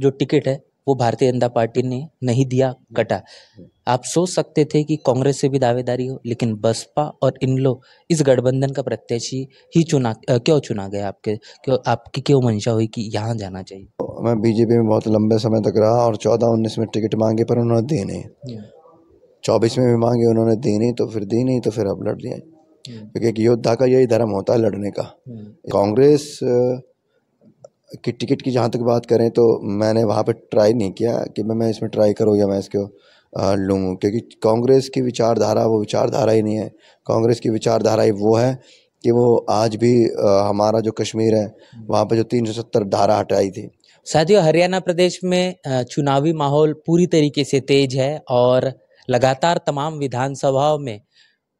जो टिकट है वो भारतीय जनता पार्टी ने नहीं दिया कटा आप सोच सकते थे कि कांग्रेस से भी दावेदारी हो लेकिन बसपा और इन लोग इस गठबंधन का प्रत्याशी ही चुना आ, क्यों चुना गया आपके क्यों आपकी क्यों मंशा हुई कि यहाँ जाना चाहिए मैं बीजेपी में बहुत लंबे समय तक रहा और चौदह उन्नीस में टिकट मांगे पर उन्होंने दी नहीं चौबीस में भी मांगे उन्होंने दी नहीं तो फिर दी नहीं तो फिर अब लड़ दिया क्योंकि एक योद्धा का यही धर्म होता है लड़ने का कांग्रेस कि टिकट की जहाँ तक बात करें तो मैंने वहाँ पर ट्राई नहीं किया कि मैं मैं इसमें ट्राई करूँ या मैं इसको लूँ क्योंकि कांग्रेस की विचारधारा वो विचारधारा ही नहीं है कांग्रेस की विचारधारा ही वो है कि वो आज भी हमारा जो कश्मीर है वहाँ पर जो तीन सौ सत्तर धारा हटाई थी साथियों हरियाणा प्रदेश में चुनावी माहौल पूरी तरीके से तेज है और लगातार तमाम विधानसभाओं में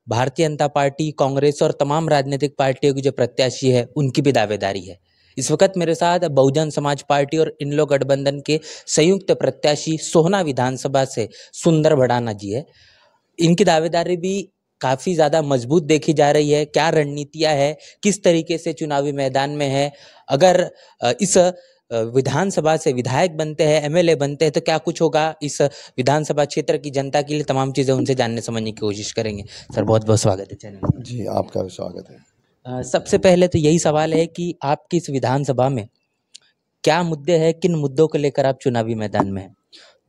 भारतीय जनता पार्टी कांग्रेस और तमाम राजनीतिक पार्टियों की जो प्रत्याशी है उनकी भी दावेदारी है इस वक्त मेरे साथ बहुजन समाज पार्टी और इन लोग गठबंधन के संयुक्त प्रत्याशी सोहना विधानसभा से सुंदर भड़ाना जी है इनकी दावेदारी भी काफ़ी ज़्यादा मजबूत देखी जा रही है क्या रणनीतियाँ है किस तरीके से चुनावी मैदान में है अगर इस विधानसभा से विधायक बनते हैं एमएलए बनते हैं तो क्या कुछ होगा इस विधानसभा क्षेत्र की जनता के लिए तमाम चीज़ें उनसे जानने समझने की कोशिश करेंगे सर बहुत बहुत स्वागत है चैनल जी आपका भी स्वागत है सबसे पहले तो यही सवाल है कि आपकी इस विधानसभा में क्या मुद्दे हैं किन मुद्दों को लेकर आप चुनावी मैदान में हैं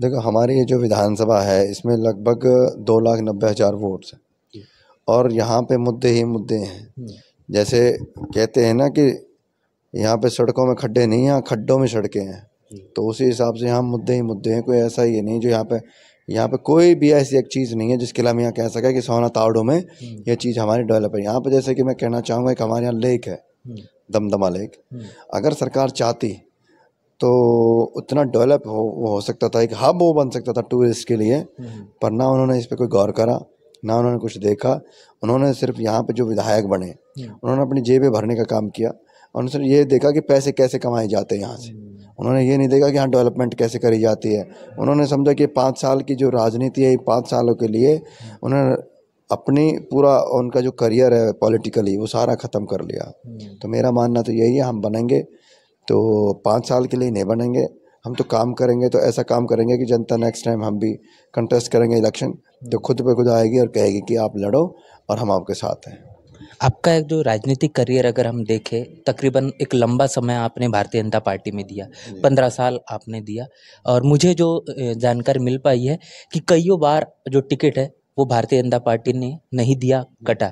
देखो हमारी ये जो विधानसभा है इसमें लगभग दो लाख नब्बे हज़ार वोट्स हैं और यहाँ पे मुद्दे ही मुद्दे हैं जैसे कहते हैं ना कि यहाँ पे सड़कों में खड्डे नहीं हैं खड्डों में सड़कें हैं तो उसी हिसाब से यहाँ मुद्दे ही मुद्दे हैं कोई ऐसा ही नहीं जो यहाँ पे यहाँ पे कोई भी ऐसी एक चीज़ नहीं है जिसके लिए हम यहाँ कह सकें कि सोना तावड़ों में हम्म। ये चीज़ हमारी डेवलप है यहाँ पर जैसे कि मैं कहना चाहूँगा एक हमारे यहाँ लेक है हम्म। दमदमा लेक हम्म। अगर सरकार चाहती तो उतना डेवलप हो हो सकता था एक हब वो बन सकता था टूरिस्ट के लिए पर ना उन्होंने इस पर कोई गौर करा ना उन्होंने कुछ देखा उन्होंने सिर्फ यहाँ पे जो विधायक बने उन्होंने अपनी जेबें भरने का काम किया और उन्होंने ये देखा कि पैसे कैसे कमाए जाते हैं यहाँ से उन्होंने ये नहीं देखा कि यहाँ डेवलपमेंट कैसे करी जाती है उन्होंने समझा कि पाँच साल की जो राजनीति है पाँच सालों के लिए उन्होंने अपनी पूरा उनका जो करियर है पॉलिटिकली वो सारा ख़त्म कर लिया तो मेरा मानना तो यही है हम बनेंगे तो पाँच साल के लिए नहीं बनेंगे हम तो काम करेंगे तो ऐसा काम करेंगे कि जनता नेक्स्ट टाइम हम भी कंटेस्ट करेंगे इलेक्शन तो खुद पे खुद आएगी और कहेगी कि आप लड़ो और हम आपके साथ हैं आपका एक जो राजनीतिक करियर अगर हम देखें तकरीबन एक लंबा समय आपने भारतीय जनता पार्टी में दिया पंद्रह साल आपने दिया और मुझे जो जानकारी मिल पाई है कि कईयों बार जो टिकट है वो भारतीय जनता पार्टी ने नहीं दिया कटा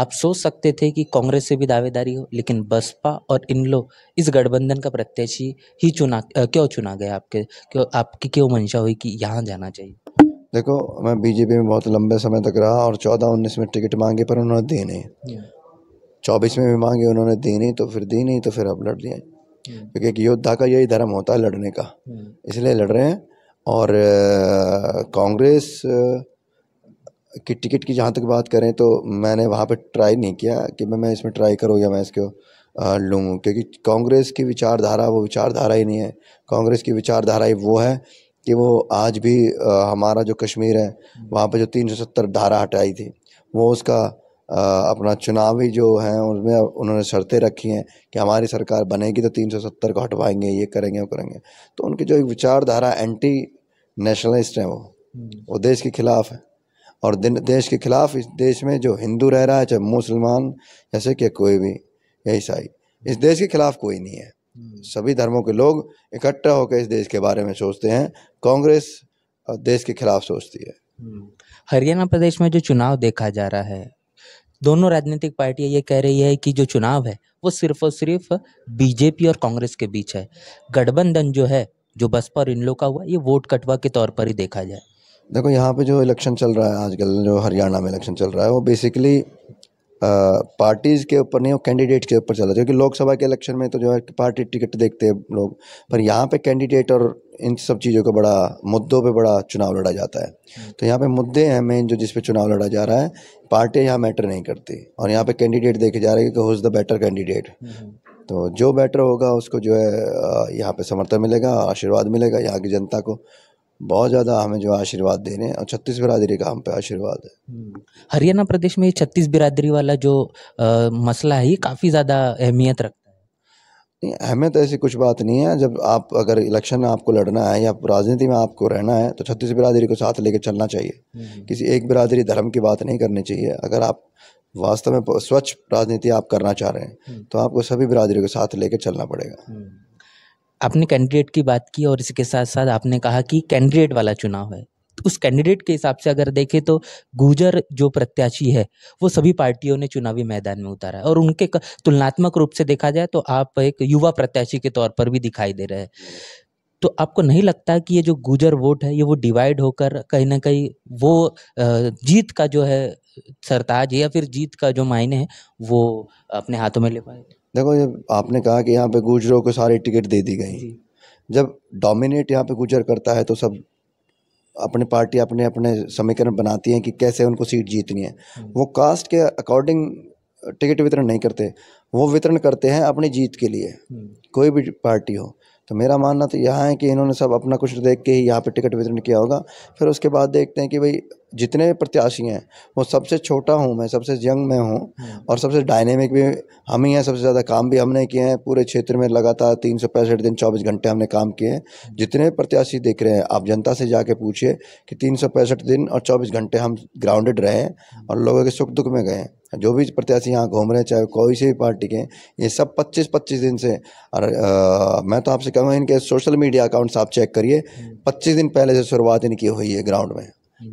आप सोच सकते थे कि कांग्रेस से भी दावेदारी हो लेकिन बसपा और इन लोग इस गठबंधन का प्रत्याशी ही चुना क्यों चुना गया आपके क्यों आपकी क्यों मंशा हुई कि यहाँ जाना चाहिए देखो मैं बीजेपी में बहुत लंबे समय तक रहा और चौदह उन्नीस में टिकट मांगे पर उन्होंने दी नहीं चौबीस में भी मांगे उन्होंने दी नहीं तो फिर दी नहीं तो फिर अब लड़ दिए क्योंकि एक योद्धा का यही धर्म होता है लड़ने का इसलिए लड़ रहे हैं और कांग्रेस की टिकट की जहाँ तक बात करें तो मैंने वहाँ पर ट्राई नहीं किया कि मैं मैं इसमें ट्राई करूँ या मैं इसको लूँ क्योंकि कांग्रेस की विचारधारा वो विचारधारा ही नहीं है कांग्रेस की विचारधारा ही वो है कि वो आज भी हमारा जो कश्मीर है वहाँ पे जो 370 धारा हटाई थी वो उसका अपना चुनावी जो है उसमें उन्होंने शर्तें रखी हैं कि हमारी सरकार बनेगी तो 370 को हटवाएंगे ये करेंगे वो करेंगे तो उनकी जो एक विचारधारा एंटी नेशनलिस्ट है वो वो हम्म। देश के खिलाफ है और देश के खिलाफ इस देश में जो हिंदू रह रहा है चाहे मुसलमान जैसे कि कोई भी या ईसाई इस देश के खिलाफ कोई नहीं है सभी धर्मों के लोग इकट्ठा होकर इस देश के बारे में सोचते हैं कांग्रेस देश के खिलाफ सोचती है हम्म। हरियाणा प्रदेश में जो चुनाव देखा जा रहा है दोनों राजनीतिक पार्टियां ये कह रही है कि जो चुनाव है वो सिर्फ और सिर्फ बीजेपी और कांग्रेस के बीच है गठबंधन जो है जो बसपा और इन लोग का हुआ ये वोट कटवा के तौर पर ही देखा जाए देखो यहाँ पे जो इलेक्शन चल रहा है आजकल जो हरियाणा में इलेक्शन चल रहा है वो बेसिकली पार्टीज़ के ऊपर नहीं और कैंडिडेट के ऊपर चला क्योंकि लोकसभा के इलेक्शन में तो जो है पार्टी टिकट देखते हैं लोग पर यहाँ पे कैंडिडेट और इन सब चीज़ों का बड़ा मुद्दों पे बड़ा चुनाव लड़ा जाता है तो यहाँ पे मुद्दे हैं मेन जो जिस पे चुनाव लड़ा जा रहा है पार्टी यहाँ मैटर नहीं करती और यहाँ पे कैंडिडेट देखे जा रहे हैं कि who is the better candidate तो जो बेटर होगा उसको जो है यहाँ पे समर्थन मिलेगा आशीर्वाद मिलेगा यहाँ की जनता को बहुत ज़्यादा हमें जो आशीर्वाद दे रहे हैं और छत्तीस बिरादरी का हम पे आशीर्वाद है हम्म। हरियाणा प्रदेश में छत्तीस बिरादरी वाला जो आ, मसला है ये काफ़ी ज़्यादा अहमियत रखता है नहीं अहमियत ऐसी कुछ बात नहीं है जब आप अगर इलेक्शन में आपको लड़ना है या राजनीति में आपको रहना है तो छत्तीस बिरादरी को साथ लेकर चलना चाहिए हम्म। किसी एक बिरादरी धर्म की बात नहीं करनी चाहिए अगर आप वास्तव में स्वच्छ राजनीति आप करना चाह रहे हैं हम्म। तो आपको सभी बिरादरी को साथ लेकर चलना पड़ेगा आपने कैंडिडेट की बात की और इसके साथ साथ आपने कहा कि कैंडिडेट वाला चुनाव है तो उस कैंडिडेट के हिसाब से अगर देखें तो गुजर जो प्रत्याशी है वो सभी पार्टियों ने चुनावी मैदान में उतारा है और उनके तुलनात्मक रूप से देखा जाए तो आप एक युवा प्रत्याशी के तौर पर भी दिखाई दे रहे हैं तो आपको नहीं लगता कि ये जो गुजर वोट है ये वो डिवाइड होकर कहीं ना कहीं वो जीत का जो है सरताज या फिर जीत का जो मायने है वो अपने हाथों में ले पाए देखो ये आपने कहा कि यहाँ पे गुजरों को सारी टिकट दे दी गई जब डोमिनेट यहाँ पे गुजर करता है तो सब अपने पार्टी अपने अपने समीकरण बनाती हैं कि कैसे उनको सीट जीतनी है हम्म। वो कास्ट के अकॉर्डिंग टिकट वितरण नहीं करते वो वितरण करते हैं अपनी जीत के लिए हम्म। कोई भी पार्टी हो तो मेरा मानना तो यहाँ है कि इन्होंने सब अपना कुछ देख के ही यहाँ पे टिकट वितरण किया होगा फिर उसके बाद देखते हैं कि भाई जितने प्रत्याशी हैं वो सबसे छोटा हूँ मैं सबसे यंग मैं हूँ और सबसे डायनेमिक भी हम ही हैं सबसे ज़्यादा काम भी हमने किए हैं पूरे क्षेत्र में लगातार तीन सौ पैंसठ दिन चौबीस घंटे हमने काम किए हैं जितने प्रत्याशी देख रहे हैं आप जनता से जाके पूछिए कि तीन सौ पैंसठ दिन और चौबीस घंटे हम ग्राउंडेड रहे और लोगों के सुख दुख में गए जो भी प्रत्याशी यहाँ घूम रहे हैं चाहे कोई से भी पार्टी के ये सब पच्चीस पच्चीस दिन से और मैं तो आपसे कहूँगा इनके सोशल मीडिया अकाउंट्स आप चेक करिए पच्चीस दिन पहले से शुरुआत इनकी हुई है ग्राउंड में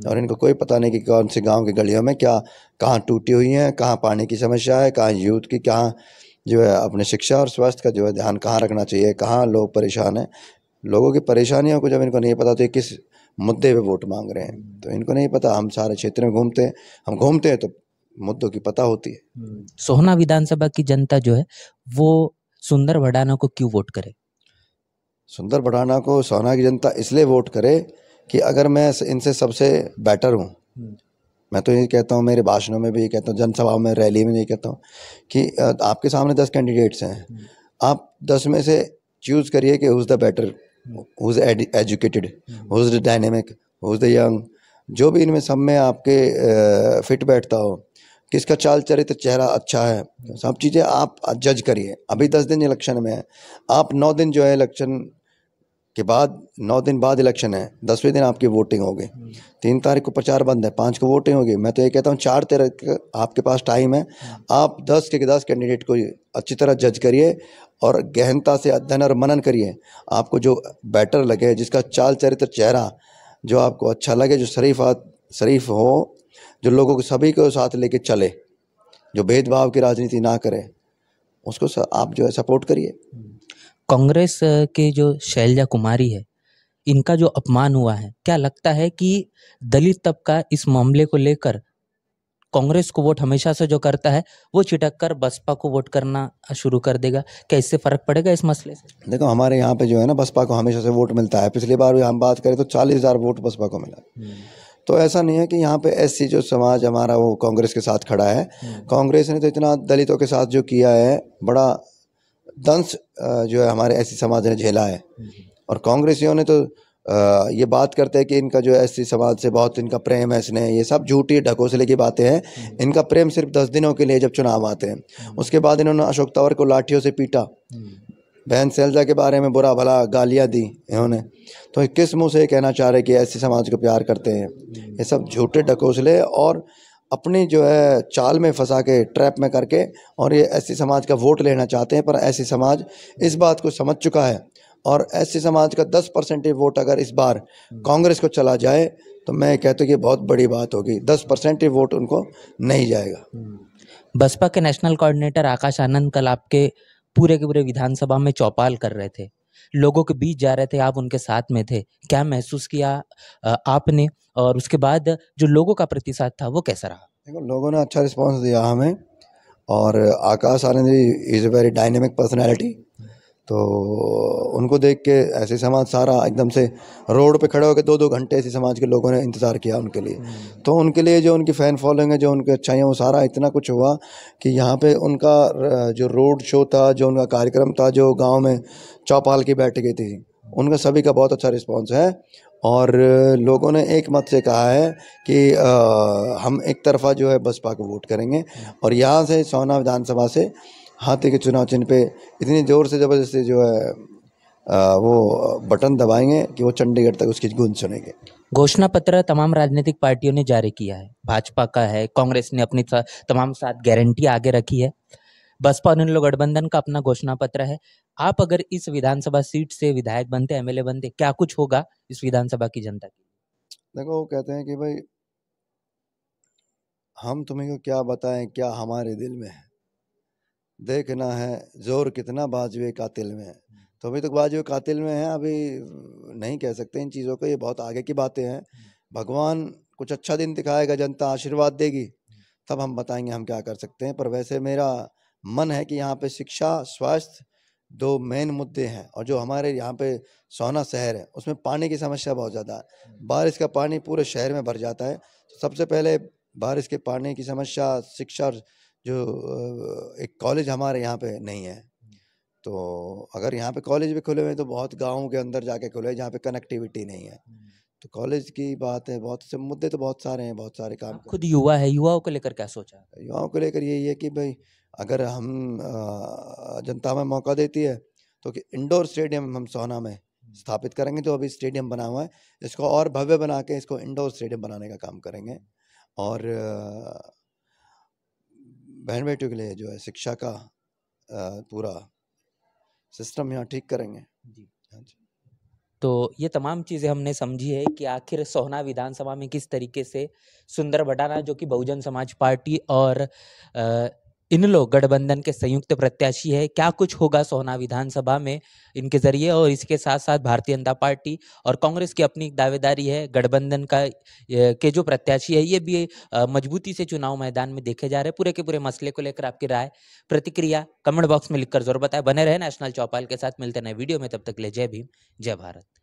और इनको कोई पता नहीं कि कौन से गांव की गलियों में क्या कहाँ टूटी हुई हैं कहाँ पानी की समस्या है कहाँ यूथ की कहाँ जो है अपने शिक्षा और स्वास्थ्य का जो है ध्यान कहाँ रखना चाहिए कहाँ लोग परेशान हैं लोगों की परेशानियों को जब इनको नहीं पता तो ये किस मुद्दे पे वोट मांग रहे हैं तो इनको नहीं पता हम सारे क्षेत्र में घूमते हैं हम घूमते हैं तो मुद्दों की पता होती है सोहना विधानसभा की जनता जो है वो सुंदर भडाना को क्यों वोट करे सुंदर भडाना को सोना की जनता इसलिए वोट करे कि अगर मैं इनसे सबसे बेटर हूँ हम्म। मैं तो यही कहता हूँ मेरे भाषणों में भी ये कहता हूँ जनसभा में रैली में यही कहता हूँ कि आपके सामने दस कैंडिडेट्स हैं हम्म। आप दस में से चूज़ करिए कि who is the better who is educated who is the dynamic who is the young जो भी इनमें सब में आपके फिट बैठता हो किसका चाल चरित्र चेहरा अच्छा है हम्म। सब चीज़ें आप जज करिए अभी दस दिन इलेक्शन में है आप नौ दिन जो है इलेक्शन के बाद नौ दिन बाद इलेक्शन है दसवें दिन आपकी वोटिंग होगी हम्म। तीन तारीख को प्रचार बंद है पाँच को वोटिंग होगी मैं तो ये कहता हूँ चार तारीख आपके पास टाइम है हम्म। आप दस के दस कैंडिडेट को अच्छी तरह जज करिए और गहनता से अध्ययन और मनन करिए आपको जो बेटर लगे जिसका चाल चरित्र चेहरा जो आपको अच्छा लगे जो शरीफ शरीफ हो जो लोगों को सभी को साथ लेके चले जो भेदभाव की राजनीति ना करे उसको आप जो है सपोर्ट करिए हम्म। कांग्रेस के जो शैलजा कुमारी है इनका जो अपमान हुआ है क्या लगता है कि दलित तबका इस मामले को लेकर कांग्रेस को वोट हमेशा से जो करता है वो चिटक कर बसपा को वोट करना शुरू कर देगा क्या इससे फर्क पड़ेगा इस मसले से देखो हमारे यहाँ पे जो है ना बसपा को हमेशा से वोट मिलता है पिछली बार भी हम बात करें तो चालीस हज़ार वोट बसपा को मिला हम्म। तो ऐसा नहीं है कि यहाँ पे ऐसी जो समाज हमारा वो कांग्रेस के साथ खड़ा है हम्म। कांग्रेस ने तो इतना दलितों के साथ जो किया है बड़ा दंश जो है हमारे ऐसी समाज ने झेला है और कांग्रेसियों ने तो ये बात करते हैं कि इनका जो है ऐसी समाज से बहुत इनका प्रेम है इसने ये सब झूठी ढकोसले की बातें हैं इनका प्रेम सिर्फ दस दिनों के लिए जब चुनाव आते हैं उसके बाद इन्होंने अशोक तंवर को लाठियों से पीटा बहन सैलजा के बारे में बुरा भला गालियाँ दी इन्होंने तो किस मुँह से कहना चाह रहे कि ऐसे समाज को प्यार करते हैं ये सब झूठे ढकोसले और अपने जो है चाल में फंसा के ट्रैप में करके और ये ऐसे समाज का वोट लेना चाहते हैं पर ऐसी समाज इस बात को समझ चुका है और ऐसी समाज का दस परसेंट वोट अगर इस बार कांग्रेस को चला जाए तो मैं कहता हूँ कि बहुत बड़ी बात होगी दस परसेंट वोट उनको नहीं जाएगा बसपा के नेशनल कोऑर्डिनेटर आकाश आनंद कल आपके पूरे के पूरे विधानसभा में चौपाल कर रहे थे लोगों के बीच जा रहे थे आप उनके साथ में थे क्या महसूस किया आपने और उसके बाद जो लोगों का प्रतिसाद था वो कैसा रहा देखो लोगों ने अच्छा रिस्पॉन्स दिया हमें और Akash Anand is a very dynamic personality तो उनको देख के ऐसे समाज सारा एकदम से रोड पे खड़े होकर दो दो घंटे ऐसे समाज के लोगों ने इंतज़ार किया उनके लिए हम्म। तो उनके लिए जो उनकी फ़ैन फॉलोइंग है जो उनकी अच्छाइयाँ वो सारा इतना कुछ हुआ कि यहाँ पे उनका जो रोड शो था जो उनका कार्यक्रम था जो गाँव में चौपाल की बैठ गई थी उनका सभी का बहुत अच्छा रिस्पॉन्स है और लोगों ने एक मत से कहा है कि आ, हम एक तरफा जो है बसपा को वोट करेंगे हम्म। और यहाँ से सोना विधानसभा से हाथी के चुनाव चिन्ह पे इतनी ज़ोर से ज़बरदस्ती जो है आ, वो बटन दबाएंगे कि वो चंडीगढ़ तक उसकी गूंज सुनेंगे घोषणा पत्र तमाम राजनीतिक पार्टियों ने जारी किया है भाजपा का है कांग्रेस ने अपनी तमाम साथ गारंटी आगे रखी है बसपा और इन गठबंधन का अपना घोषणा पत्र है आप अगर इस विधानसभा सीट से विधायक बनते एमएलए बनते क्या कुछ होगा इस विधानसभा की जनता की देखो वो कहते हैं कि भाई हम तुम्हें क्या बताएं क्या हमारे दिल में है देखना है जोर कितना बाजवे कातिल में हम्म। तो अभी तक तो बाजवे कातिल में है अभी नहीं कह सकते इन चीज़ों को ये बहुत आगे की बातें हैं हम्म। भगवान कुछ अच्छा दिन दिखाएगा जनता आशीर्वाद देगी हम्म। तब हम बताएंगे हम क्या कर सकते हैं पर वैसे मेरा मन है कि यहाँ पे शिक्षा स्वास्थ्य दो मेन मुद्दे हैं और जो हमारे यहाँ पे सोना शहर है उसमें पानी की समस्या बहुत ज़्यादा है बारिश का पानी पूरे शहर में भर जाता है तो सबसे पहले बारिश के पानी की समस्या शिक्षा जो एक कॉलेज हमारे यहाँ पे नहीं है तो अगर यहाँ पे कॉलेज भी खुले हुए हैं तो बहुत गाँव के अंदर जाके खुले हैं जहाँ पे कनेक्टिविटी नहीं है तो कॉलेज की बात है बहुत से मुद्दे तो बहुत सारे हैं बहुत सारे काम खुद युवा है युवाओं को लेकर क्या सोचा युवाओं को लेकर यही है कि भाई अगर हम जनता में मौका देती है तो कि इंडोर स्टेडियम हम सोना में स्थापित करेंगे जो तो अभी स्टेडियम बना हुआ है इसको और भव्य बना के इसको इंडोर स्टेडियम बनाने का काम करेंगे और बहन बेटियों के लिए जो है शिक्षा का पूरा सिस्टम यहाँ ठीक करेंगे जी हाँ जी तो ये तमाम चीज़ें हमने समझी है कि आखिर सोहना विधानसभा में किस तरीके से सुंदर भटाना जो कि बहुजन समाज पार्टी और इन लोग गठबंधन के संयुक्त प्रत्याशी है क्या कुछ होगा सोना विधानसभा में इनके जरिए और इसके साथ साथ भारतीय जनता पार्टी और कांग्रेस की अपनी दावेदारी है गठबंधन का के जो प्रत्याशी है ये भी मजबूती से चुनाव मैदान में देखे जा रहे हैं पूरे के पूरे मसले को लेकर आपकी राय प्रतिक्रिया कमेंट बॉक्स में लिखकर जरूर बताए बने रहे नेशनल चौपाल के साथ मिलते नए वीडियो में तब तक ले जय भीम जय भारत